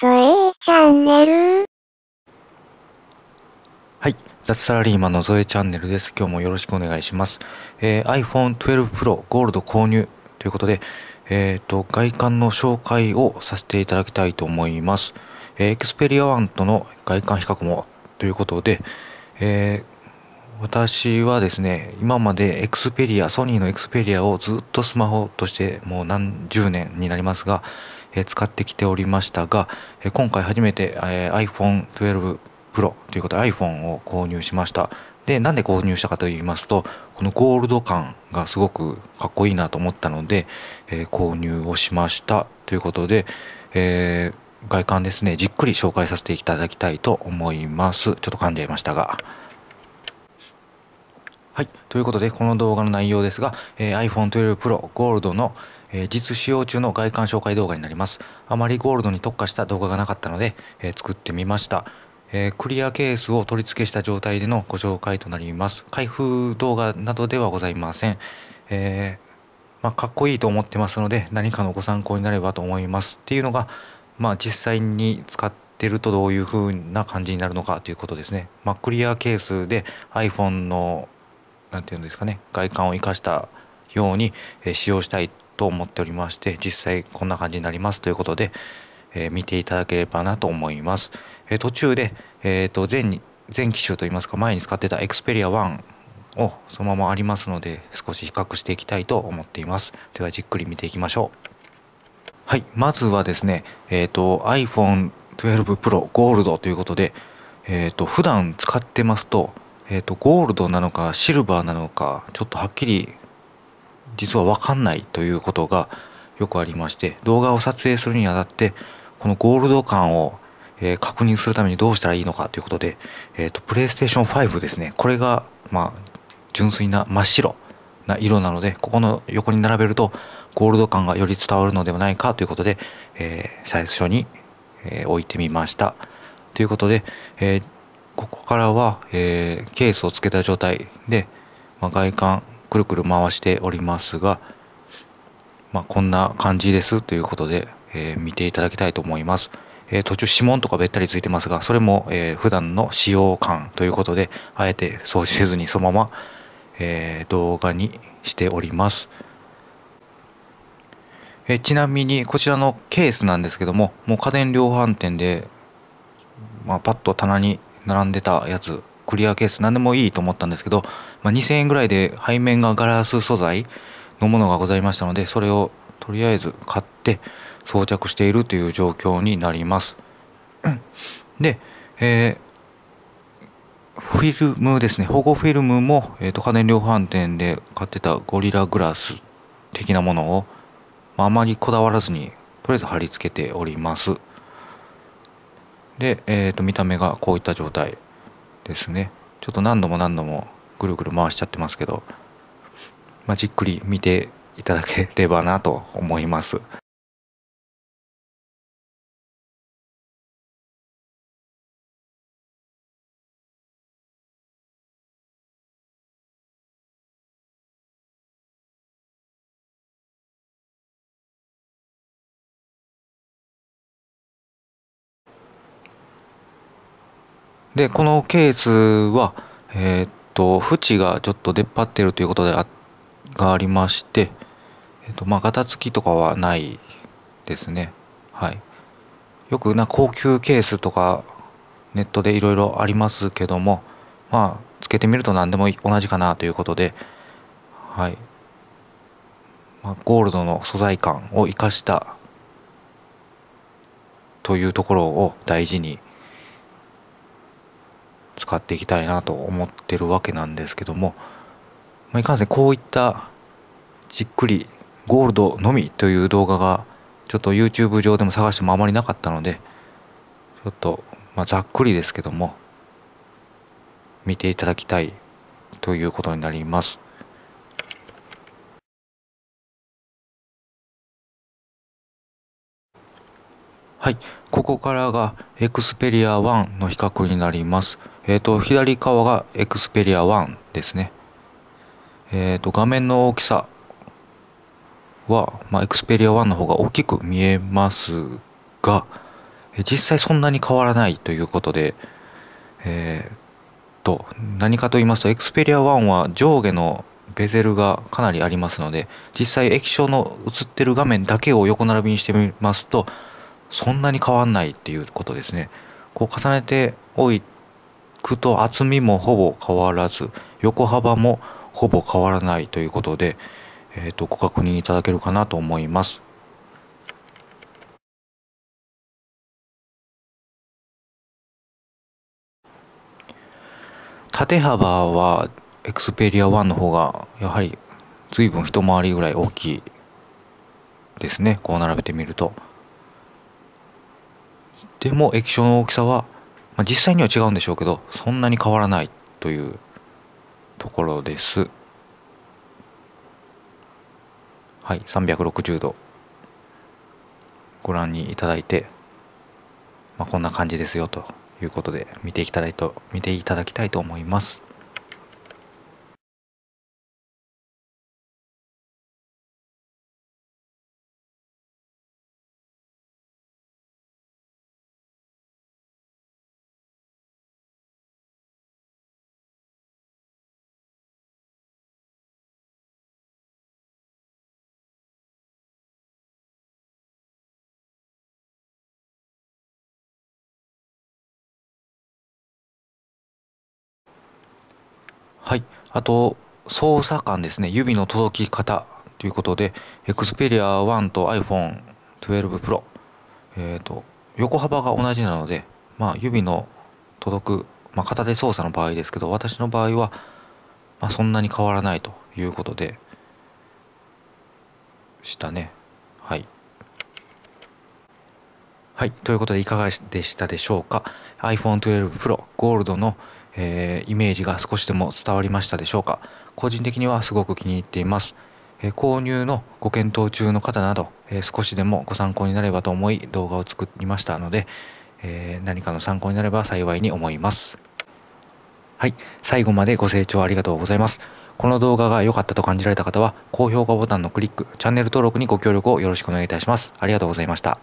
スエチャンネルはい。雑サラリーマンのゾエチャンネルです。今日もよろしくお願いします。えー、iPhone 12 Pro ゴールド購入ということで、えっ、ー、と、外観の紹介をさせていただきたいと思います。えー、Xperia 1との外観比較もということで、えー、私はですね、今までエクスペリア、ソニーのエクスペリアをずっとスマホとしてもう何十年になりますが、使ってきておりましたが、今回初めて iPhone12 Pro ということで iPhone を購入しました。で、なんで購入したかと言いますと、このゴールド感がすごくかっこいいなと思ったので、え購入をしましたということで、えー、外観ですね、じっくり紹介させていただきたいと思います。ちょっと噛んじゃいましたが。はい、ということでこの動画の内容ですが、えー、iPhone12 Pro Gold の、えー、実使用中の外観紹介動画になりますあまりゴールドに特化した動画がなかったので、えー、作ってみました、えクリアケースを取り付けした状態でのご紹介となります開封動画などではございません、えまあ、かっこいいと思ってますので何かのご参考になればと思いますっていうのが、まあ、実際に使ってるとどういう風な感じになるのかということですね。まあ、クリアケースで iPhone の何て言うんですかね外観を生かしたように、え使用したいと思っておりまして実際こんな感じになりますということで、え見ていただければなと思います、え途中で、えーと、前前機種といいますか前に使ってた Xperia1 をそのままありますので少し比較していきたいと思っていますではじっくり見ていきましょうはいまずはですねえっ、ー、と iPhone12 Pro Gold ということでえっ、ー、と普段使ってますとえー、とゴールドなのかシルバーなのかちょっとはっきり実は分かんないということがよくありまして動画を撮影するにあたってこのゴールド感を、えー、確認するためにどうしたらいいのかということで、えっ、ー、と、プレイステーション5ですね。これが、まあ、純粋な真っ白な色なので、ここの横に並べると、ゴールド感がより伝わるのではないかということで、えー、最初に、え置いてみました。ということで、えここからは、えー、ケースをつけた状態で、まあ、外観くるくる回しておりますが、まあ、こんな感じですということで、えー、見ていただきたいと思います、えー、途中指紋とかべったりついてますがそれも、えー、普段の使用感ということであえて掃除せずにそのまま、え動画にしておりますえちなみにこちらのケースなんですけどももう家電量販店で、まあ、パッと棚に並んでたやつクリアケース何でもいいと思ったんですけど、まあ、2000円ぐらいで背面がガラス素材のものがございましたのでそれをとりあえず買って装着しているという状況になります。で、えー、フィルムですね保護フィルムも、えーと、家電量販店で買ってたゴリラグラス的なものを、まあまりこだわらずにとりあえず貼り付けております。で、えー、と見た目がこういった状態ですねちょっと何度も何度もぐるぐる回しちゃってますけど、まあ、じっくり見ていただければなと思います。でこのケースはえー、っと縁がちょっと出っ張ってるということであがありまして、えー、っとまあガタつきとかはないですねはいよくな高級ケースとかネットでいろいろありますけどもまあつけてみると何でも同じかなということではい、まあ、ゴールドの素材感を生かしたというところを大事に使っていきたいなと思ってるわけなんですけども、まあ、いかんせんこういったじっくりゴールドのみという動画がちょっと YouTube 上でも探してもあまりなかったのでちょっと、まあ、ざっくりですけども見ていただきたいということになります。はい、ここからがエクスペリア1の比較になります。えっ、ー、と、左側がエクスペリア1ですね。えっ、ー、と、画面の大きさは、まあ、x p e r i 1の方が大きく見えますが、実際そんなに変わらないということで、えー、と、何かと言いますと、Xperia 1は上下のベゼルがかなりありますので、実際液晶の映ってる画面だけを横並びにしてみますと、そんなに変わんないっていうことですね。こう重ねておくと厚みもほぼ変わらず横幅もほぼ変わらないということで、えー、とご確認いただけるかなと思います。縦幅は Xperia 1の方がやはり随分一回りぐらい大きいですねこう並べてみると。でも液晶の大きさは、まあ、実際には違うんでしょうけどそんなに変わらないというところですはい360度ご覧にいただいて、まあ、こんな感じですよということで見ていきたいと見ていただきたいと思いますはい。あと、操作感ですね。指の届き方ということで、Xperia 1と iPhone 12 Pro。えっ、ー、と、横幅が同じなので、まあ、指の届く、まあ、片手操作の場合ですけど、私の場合は、まあ、そんなに変わらないということで、したね。はい。はい。ということで、いかがでしたでしょうか ?iPhone 12 Pro ゴールドの、えー、イメージが少しでも伝わりましたでしょうか個人的にはすごく気に入っています、えー、購入のご検討中の方など、えー、少しでもご参考になればと思い動画を作りましたので、え何かの参考になれば幸いに思いますはい最後までご清聴ありがとうございますこの動画が良かったと感じられた方は高評価ボタンのクリックチャンネル登録にご協力をよろしくお願いいたしますありがとうございました